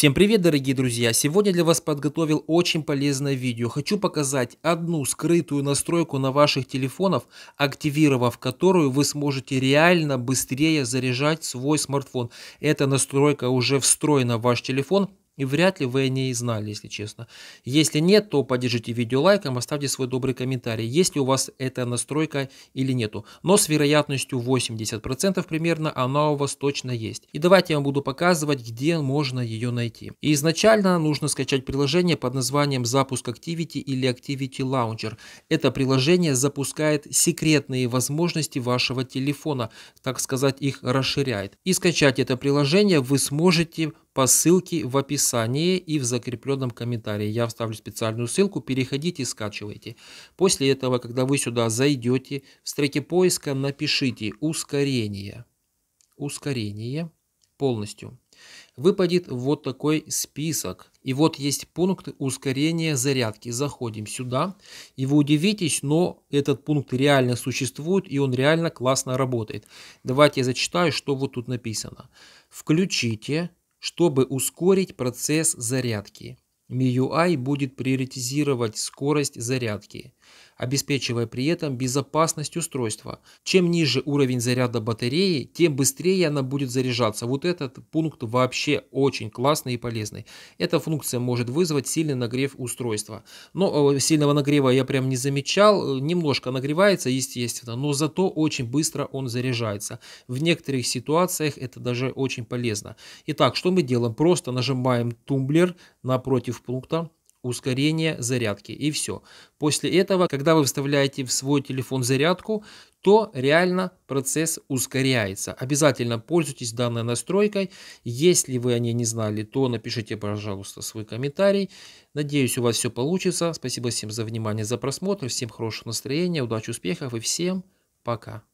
Всем привет, дорогие друзья! Сегодня для вас подготовил очень полезное видео. Хочу показать одну скрытую настройку на ваших телефонах, активировав которую вы сможете реально быстрее заряжать свой смартфон. Эта настройка уже встроена в ваш телефон, и вряд ли вы о ней знали, если честно. Если нет, то поддержите видео лайком, оставьте свой добрый комментарий, есть ли у вас эта настройка или нету. Но с вероятностью 80% примерно она у вас точно есть. И давайте я вам буду показывать, где можно ее найти. И изначально нужно скачать приложение под названием «Запуск Activity» или «Activity Launcher». Это приложение запускает секретные возможности вашего телефона, так сказать, их расширяет. И скачать это приложение вы сможете по ссылке в описании и в закрепленном комментарии. Я вставлю специальную ссылку, переходите и скачивайте. После этого, когда вы сюда зайдете, в строке поиска напишите «Ускорение». Ускорение полностью. Выпадет вот такой список. И вот есть пункт ускорения зарядки. Заходим сюда, и вы удивитесь, но этот пункт реально существует, и он реально классно работает. Давайте я зачитаю, что вот тут написано. Включите чтобы ускорить процесс зарядки, MIUI будет приоритизировать скорость зарядки, обеспечивая при этом безопасность устройства. Чем ниже уровень заряда батареи, тем быстрее она будет заряжаться. Вот этот пункт вообще очень классный и полезный. Эта функция может вызвать сильный нагрев устройства. Но э, сильного нагрева я прям не замечал. Немножко нагревается, естественно, но зато очень быстро он заряжается. В некоторых ситуациях это даже очень полезно. Итак, что мы делаем? Просто нажимаем тумблер напротив пункта ускорение зарядки и все. После этого, когда вы вставляете в свой телефон зарядку, то реально процесс ускоряется. Обязательно пользуйтесь данной настройкой. Если вы о ней не знали, то напишите, пожалуйста, свой комментарий. Надеюсь, у вас все получится. Спасибо всем за внимание, за просмотр. Всем хорошего настроения, удачи, успехов и всем пока.